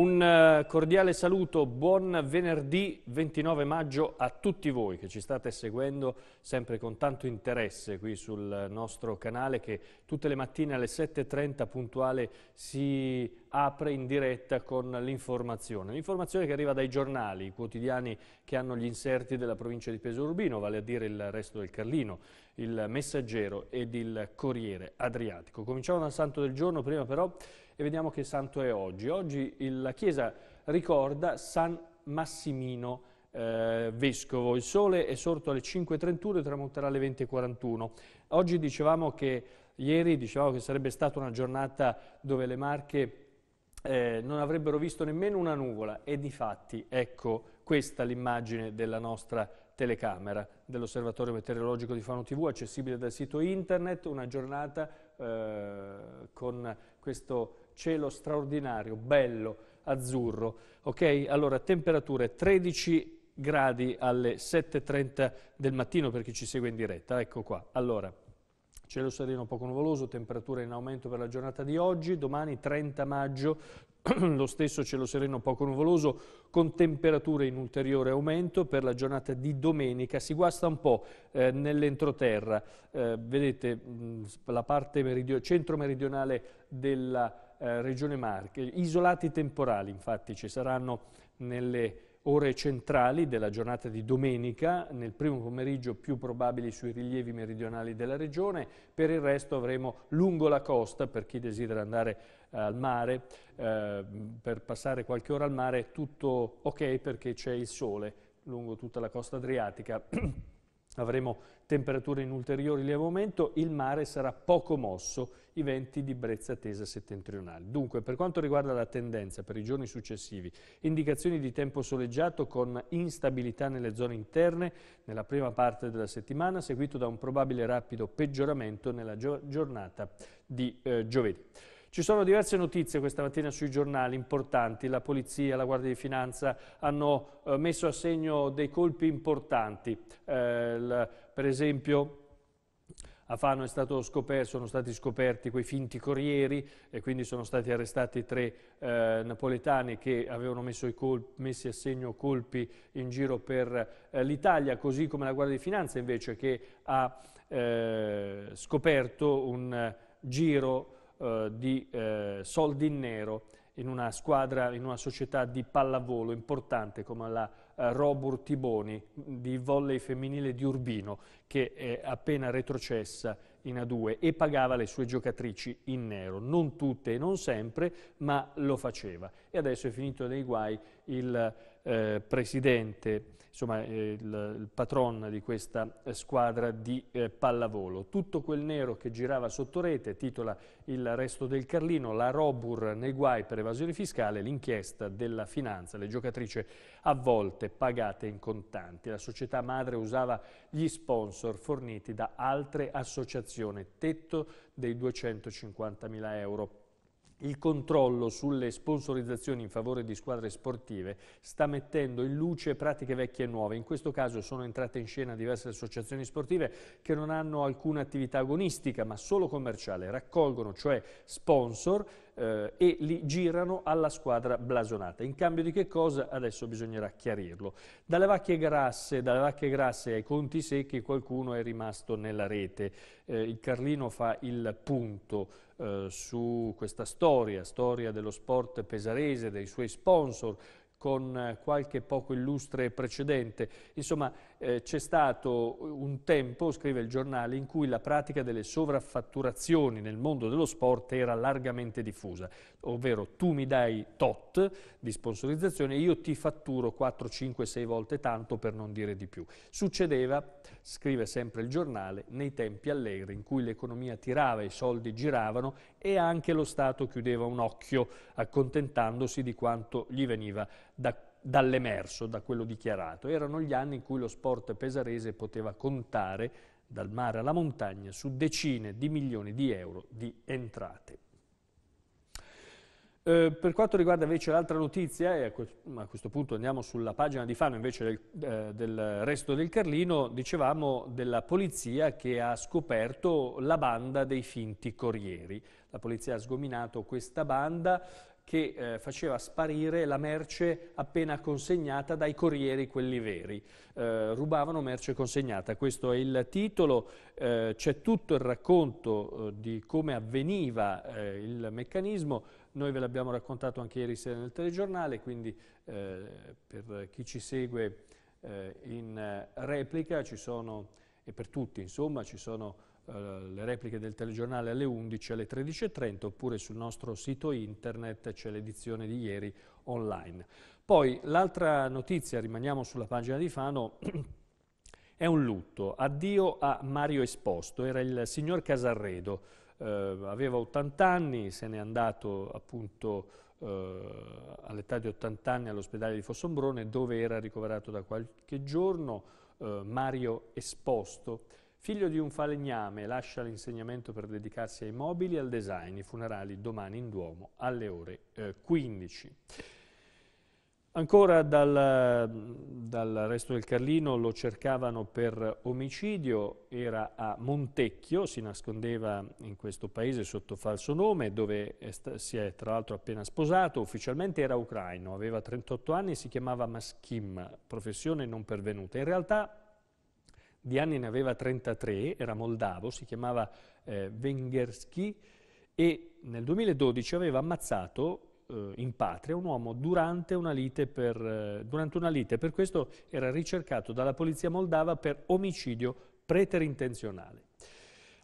Un eh, cordiale saluto, buon venerdì 29 maggio a tutti voi che ci state seguendo sempre con tanto interesse qui sul nostro canale che tutte le mattine alle 7.30 puntuale si apre in diretta con l'informazione. L'informazione che arriva dai giornali, i quotidiani che hanno gli inserti della provincia di Peso Urbino, vale a dire il Resto del Carlino, il Messaggero ed il Corriere Adriatico. Cominciamo dal Santo del Giorno, prima però e vediamo che santo è oggi. Oggi la Chiesa ricorda San Massimino, eh, vescovo. Il sole è sorto alle 5.31 e tramonterà alle 20.41. Oggi dicevamo che, ieri dicevamo che sarebbe stata una giornata dove le Marche eh, non avrebbero visto nemmeno una nuvola e di fatti ecco questa l'immagine della nostra telecamera dell'Osservatorio Meteorologico di Fano TV, accessibile dal sito internet, una giornata eh, con questo cielo straordinario, bello, azzurro. Ok? Allora, temperature 13 gradi alle 7.30 del mattino per chi ci segue in diretta. Ecco qua. Allora, cielo sereno poco nuvoloso, temperature in aumento per la giornata di oggi, domani 30 maggio lo stesso cielo sereno poco nuvoloso con temperature in ulteriore aumento per la giornata di domenica. Si guasta un po' eh, nell'entroterra, eh, vedete mh, mm, la parte meridio- centro-meridionale della eh, Regione Marche. Isolati temporali infatti ci saranno nelle ore centrali della giornata di domenica, nel primo pomeriggio più probabili sui rilievi meridionali della regione, per il resto avremo lungo la costa, per chi desidera andare eh, al mare, eh, per passare qualche ora al mare, tutto ok perché c'è il sole lungo tutta la costa adriatica. Avremo temperature in ulteriore lieve aumento, il mare sarà poco mosso, i venti di brezza tesa settentrionale. Dunque, per quanto riguarda la tendenza per i giorni successivi, indicazioni di tempo soleggiato con instabilità nelle zone interne nella prima parte della settimana, seguito da un probabile rapido peggioramento nella giornata di eh, giovedì. Ci sono diverse notizie questa mattina sui giornali importanti, la Polizia, la Guardia di Finanza hanno eh, messo a segno dei colpi importanti, eh, il, per esempio a Fano scoperto, sono stati scoperti quei finti corrieri e quindi sono stati arrestati tre eh, napoletani che avevano colpi, messi a segno colpi in giro per eh, l'Italia, così come la Guardia di Finanza invece che ha eh, scoperto un giro eh, di eh, soldi in nero in una squadra, in una società di pallavolo importante come la eh, Robur Tiboni di volley femminile di Urbino che è appena retrocessa in A2 e pagava le sue giocatrici in nero, non tutte e non sempre, ma lo faceva. E adesso è finito nei guai il eh, presidente, insomma eh, il, il patron di questa squadra di eh, pallavolo. Tutto quel nero che girava sotto rete, titola il resto del Carlino, la Robur nei guai per evasione fiscale, l'inchiesta della finanza, le giocatrici a volte pagate in contanti. La società madre usava gli sponsor forniti da altre associazioni, tetto dei 250 mila euro il controllo sulle sponsorizzazioni in favore di squadre sportive sta mettendo in luce pratiche vecchie e nuove. In questo caso sono entrate in scena diverse associazioni sportive che non hanno alcuna attività agonistica ma solo commerciale. Raccolgono cioè sponsor eh, e li girano alla squadra blasonata. In cambio di che cosa? Adesso bisognerà chiarirlo. Dalle vacche grasse, dalle vacche grasse ai conti secchi qualcuno è rimasto nella rete. Eh, il Carlino fa il punto eh, su questa storia, storia dello sport pesarese, dei suoi sponsor, con qualche poco illustre precedente. Insomma, eh, c'è stato un tempo, scrive il giornale, in cui la pratica delle sovraffatturazioni nel mondo dello sport era largamente diffusa, ovvero tu mi dai tot di sponsorizzazione, e io ti fatturo 4, 5, 6 volte tanto per non dire di più. Succedeva, scrive sempre il giornale, nei tempi allegri in cui l'economia tirava, i soldi giravano e anche lo Stato chiudeva un occhio accontentandosi di quanto gli veniva da dall'emerso, da quello dichiarato. Erano gli anni in cui lo sport pesarese poteva contare dal mare alla montagna su decine di milioni di euro di entrate. Eh, per quanto riguarda invece l'altra notizia, e a, que a, questo punto andiamo sulla pagina di Fano invece del, eh, del, resto del Carlino, dicevamo della polizia che ha scoperto la banda dei finti corrieri. La polizia ha sgominato questa banda che eh, faceva sparire la merce appena consegnata dai corrieri, quelli veri. Eh, rubavano merce consegnata, questo è il titolo. Eh, c'è tutto il racconto eh, di come avveniva eh, il meccanismo. Noi ve l'abbiamo raccontato anche ieri sera nel telegiornale, quindi eh, per chi ci segue in replica ci sono, e per tutti insomma, ci sono eh, le repliche del telegiornale alle 11 alle 13.30 oppure sul nostro sito internet c'è l'edizione di ieri online. Poi l'altra notizia, rimaniamo sulla pagina di Fano, è un lutto. Addio a Mario Esposto, era il signor Casarredo, eh, aveva 80 anni, se n'è andato appunto eh, all'età di 80 anni all'ospedale di Fossombrone dove era ricoverato da qualche giorno eh, Mario Esposto Figlio di un falegname, lascia l'insegnamento per dedicarsi ai mobili e al design. I funerali domani in Duomo alle ore eh, 15. Ancora dal, dal, resto del Carlino lo cercavano per omicidio, era a Montecchio, si nascondeva in questo paese sotto falso nome, dove è si è tra l'altro appena sposato, ufficialmente era ucraino, aveva 38 anni e si chiamava Maschim, professione non pervenuta. In realtà di anni ne aveva 33, era moldavo, si chiamava eh, Vengersky e nel 2012 aveva ammazzato eh, in patria un uomo durante una, per, eh, durante una lite, per questo era ricercato dalla polizia moldava per omicidio preterintenzionale.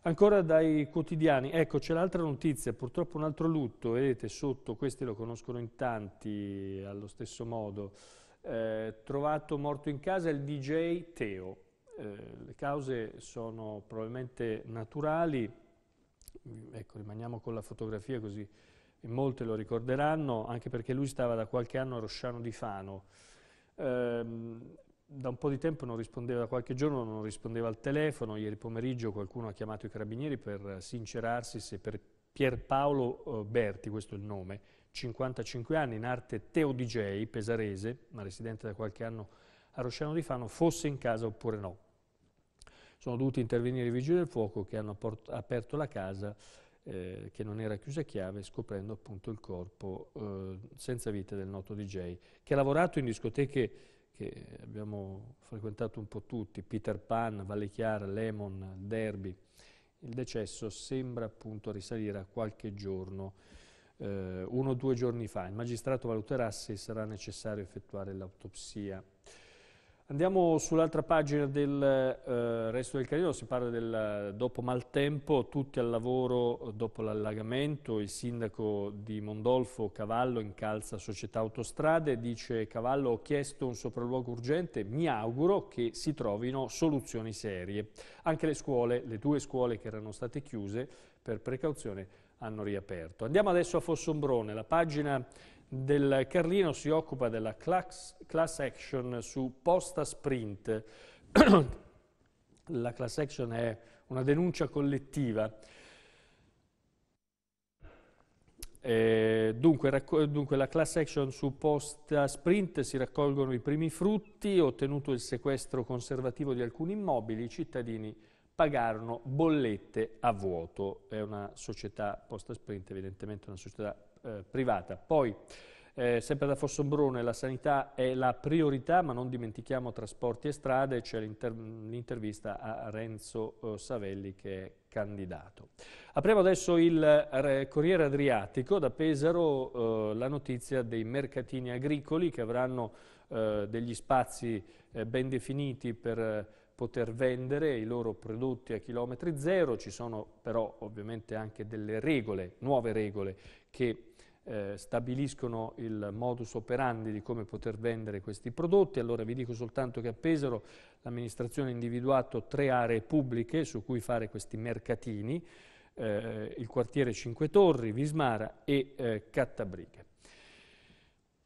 Ancora dai quotidiani, ecco c'è l'altra notizia, purtroppo un altro lutto, vedete sotto, questi lo conoscono in tanti eh, allo stesso modo, eh, trovato morto in casa il DJ Teo, eh, le cause sono probabilmente naturali, ecco, rimaniamo con la fotografia così molte lo ricorderanno, anche perché lui stava da qualche anno a Rosciano di Fano. Ehm, da un po' di tempo non rispondeva, da qualche giorno non rispondeva al telefono, ieri pomeriggio qualcuno ha chiamato i carabinieri per sincerarsi se per Pierpaolo eh, Berti, questo è il nome, 55 anni, in arte Teo DJ, pesarese, ma residente da qualche anno a Rosciano di Fano, fosse in casa oppure no. Sono dovuti intervenire i vigili del fuoco che hanno aperto la casa eh, che non era chiusa a chiave, scoprendo appunto il corpo eh, senza vita del noto DJ, che ha lavorato in discoteche che abbiamo frequentato un po' tutti, Peter Pan, Valle Chiara, Lemon, Derby. Il decesso sembra appunto risalire a qualche giorno, eh, uno o due giorni fa. Il magistrato valuterà se sarà necessario effettuare l'autopsia Andiamo sull'altra pagina del eh, resto del Carino, si parla del eh, dopo maltempo, tutti al lavoro eh, dopo l'allagamento, il sindaco di Mondolfo Cavallo incalza società autostrade, dice Cavallo ho chiesto un sopralluogo urgente, mi auguro che si trovino soluzioni serie. Anche le scuole, le due scuole che erano state chiuse per precauzione hanno riaperto. Andiamo adesso a Fossombrone, la pagina del Carlino si occupa della class, class action su Posta Sprint. La class action è una denuncia collettiva. dunque, dunque, la class action su Posta Sprint si raccolgono i primi frutti, ottenuto il sequestro conservativo di alcuni immobili, i cittadini pagarono bollette a vuoto. È una società, Posta Sprint evidentemente una società eh, privata. Poi, eh, sempre da Fossombrone, la sanità è la priorità, ma non dimentichiamo trasporti e strade, c'è l'intervista a Renzo eh, Savelli che è candidato. Apriamo adesso il Corriere Adriatico, da Pesaro eh, la notizia dei mercatini agricoli che avranno eh, degli spazi eh, ben definiti per poter vendere i loro prodotti a chilometri zero, ci sono però ovviamente anche delle regole, nuove regole che eh, stabiliscono il modus operandi di come poter vendere questi prodotti. Allora vi dico soltanto che a Pesaro l'amministrazione ha individuato tre aree pubbliche su cui fare questi mercatini, eh, il quartiere Cinque Torri, Vismara e eh, Cattabrighe.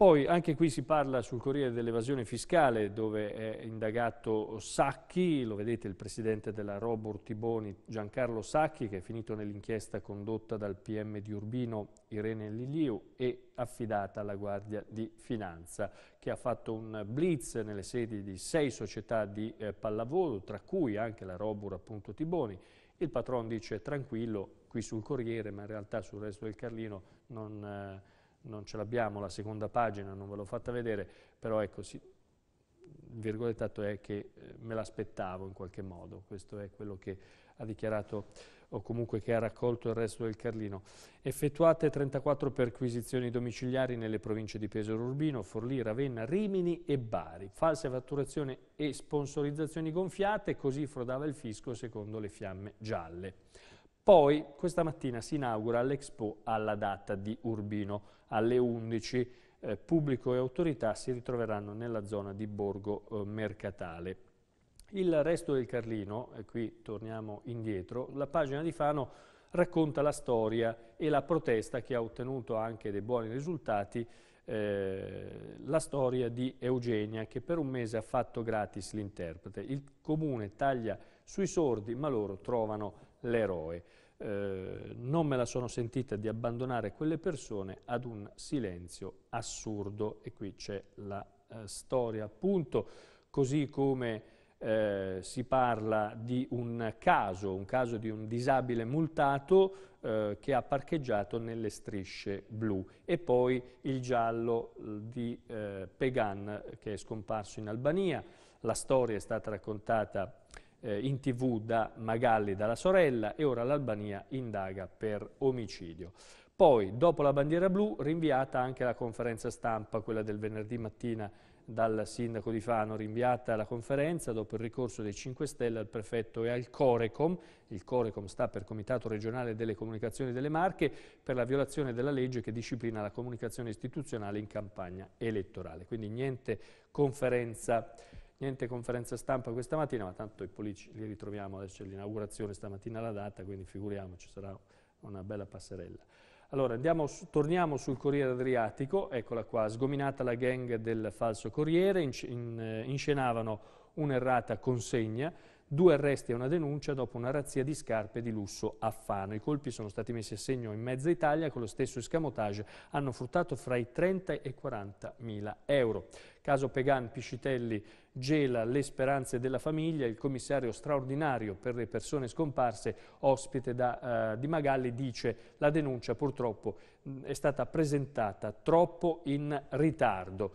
Poi anche qui si parla sul Corriere dell'evasione fiscale dove è indagato Sacchi, lo vedete il presidente della Robur Tiboni Giancarlo Sacchi che è finito nell'inchiesta condotta dal PM di Urbino Irene Liliu e affidata alla Guardia di Finanza che ha fatto un blitz nelle sedi di sei società di eh, pallavolo tra cui anche la Robur appunto Tiboni. Il patron dice tranquillo qui sul Corriere ma in realtà sul resto del Carlino non... Eh, non ce l'abbiamo la seconda pagina, non ve l'ho fatta vedere, però ecco, sì, il virgolettato è che eh, me l'aspettavo in qualche modo, questo è quello che ha dichiarato o comunque che ha raccolto il resto del Carlino. Effettuate 34 perquisizioni domiciliari nelle province di Pesaro Urbino, Forlì, Ravenna, Rimini e Bari. False fatturazioni e sponsorizzazioni gonfiate, così frodava il fisco secondo le fiamme gialle. Poi questa mattina si inaugura l'Expo alla data di Urbino alle 11. Eh, pubblico e autorità si ritroveranno nella zona di Borgo eh, Mercatale. Il resto del Carlino, e qui torniamo indietro, la pagina di Fano racconta la storia e la protesta che ha ottenuto anche dei buoni risultati, eh, la storia di Eugenia che per un mese ha fatto gratis l'interprete. Il comune taglia sui sordi ma loro trovano l'eroe. Eh, non me la sono sentita di abbandonare quelle persone ad un silenzio assurdo e qui c'è la eh, storia appunto, così come eh, si parla di un caso, un caso di un disabile multato eh, che ha parcheggiato nelle strisce blu e poi il giallo di eh, Pegan che è scomparso in Albania. La storia è stata raccontata eh, in tv da Magalli, dalla sorella, e ora l'Albania indaga per omicidio. Poi, dopo la bandiera blu, rinviata anche la conferenza stampa, quella del venerdì mattina dal sindaco di Fano, rinviata la conferenza dopo il ricorso dei 5 Stelle al prefetto e al Corecom. Il Corecom sta per Comitato regionale delle comunicazioni delle Marche per la violazione della legge che disciplina la comunicazione istituzionale in campagna elettorale. Quindi niente conferenza Niente conferenza stampa questa mattina, ma tanto i politici li ritroviamo, adesso c'è l'inaugurazione stamattina la data, quindi figuriamoci, sarà una bella passerella. Allora, andiamo, torniamo sul Corriere Adriatico, eccola qua, sgominata la gang del falso Corriere, in, in, eh, inscenavano un'errata consegna, due arresti e una denuncia dopo una razzia di scarpe di lusso a Fano. I colpi sono stati messi a segno in mezza Italia, con lo stesso escamotage hanno fruttato fra i 30 e i 40 mila euro. Caso Pegan Piscitelli gela le speranze della famiglia, il commissario straordinario per le persone scomparse, ospite da, eh, di Magalli, dice la denuncia purtroppo mh, è stata presentata troppo in ritardo.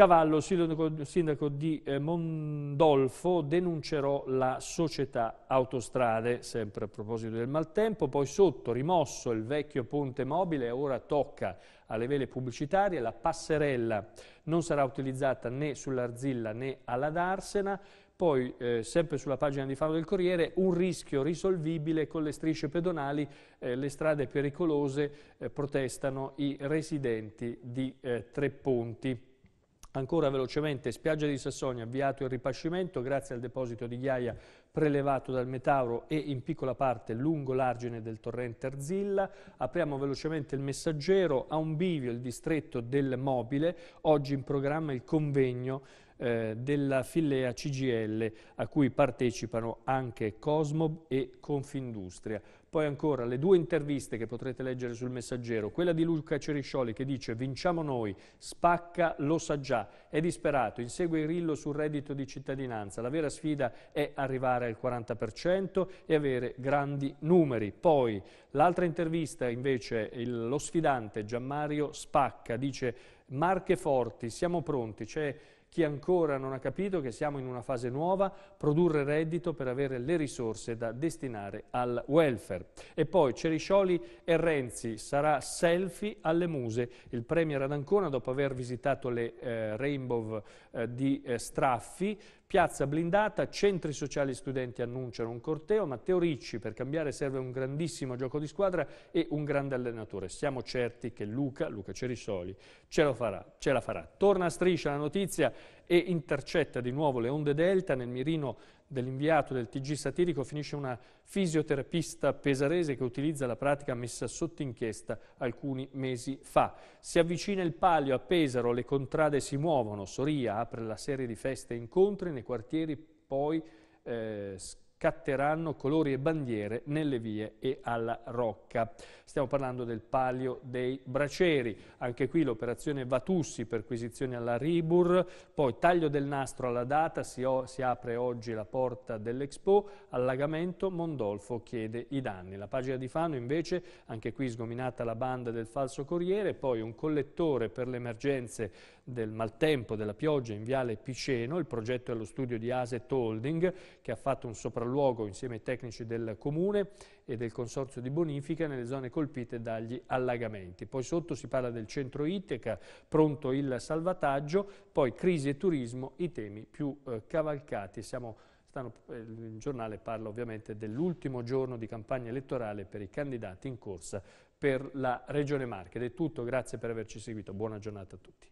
Cavallo, sindaco di eh, Mondolfo, denuncerò la società autostrade, sempre a proposito del maltempo, poi sotto rimosso il vecchio ponte mobile, ora tocca alle vele pubblicitarie, la passerella non sarà utilizzata né sull'Arzilla né alla Darsena, poi, eh, sempre sulla pagina di Fano del Corriere, un rischio risolvibile con le strisce pedonali, eh, le strade pericolose, eh, protestano i residenti di eh, Tre Ponti. Ancora velocemente, spiaggia di Sassonia, avviato il ripascimento grazie al deposito di ghiaia prelevato dal Metauro e in piccola parte lungo l'argine del torrente Arzilla. Apriamo velocemente il messaggero, a un bivio il distretto del mobile, oggi in programma il convegno eh, della filea CGL a cui partecipano anche Cosmob e Confindustria. Poi ancora le due interviste che potrete leggere sul messaggero, quella di Luca Ceriscioli che dice vinciamo noi, spacca lo sa già, è disperato, insegue il Grillo sul reddito di cittadinanza, la vera sfida è arrivare al 40% e avere grandi numeri. Poi l'altra intervista invece il, lo sfidante Gianmario Spacca dice marche forti, siamo pronti, c'è chi ancora non ha capito che siamo in una fase nuova, produrre reddito per avere le risorse da destinare al welfare. E poi Ceriscioli e Renzi sarà selfie alle muse. Il Premier ad Ancona, dopo aver visitato le eh, Rainbow eh, di eh, Straffi, Piazza blindata, centri sociali studenti annunciano un corteo, Matteo Ricci per cambiare serve un grandissimo gioco di squadra e un grande allenatore. Siamo certi che Luca, Luca Cerisoli, ce, farà, ce la farà. Torna a striscia la notizia e intercetta di nuovo le onde delta nel mirino dell'inviato del TG satirico finisce una fisioterapista pesarese che utilizza la pratica messa sotto inchiesta alcuni mesi fa. Si avvicina il palio a Pesaro, le contrade si muovono, Soria apre la serie di feste e incontri nei quartieri poi eh, scatteranno colori e bandiere nelle vie e alla Rocca. Stiamo parlando del Palio dei Braceri, anche qui l'operazione Vatussi, perquisizione alla Ribur, poi taglio del nastro alla data, si, si apre oggi la porta dell'Expo, allagamento Mondolfo chiede i danni. La pagina di Fano invece, anche qui sgominata la banda del falso corriere, poi un collettore per le emergenze del maltempo, della pioggia in Viale Piceno, il progetto è lo studio di Aset Holding che ha fatto un sopralluogo luogo insieme ai tecnici del Comune e del Consorzio di Bonifica nelle zone colpite dagli allagamenti. Poi sotto si parla del centro Iteca, pronto il salvataggio, poi crisi e turismo, i temi più eh, cavalcati. Siamo eh, il giornale parla ovviamente dell'ultimo giorno di campagna elettorale per i candidati in corsa per la Regione Marche. Ed è tutto, grazie per averci seguito. Buona giornata a tutti.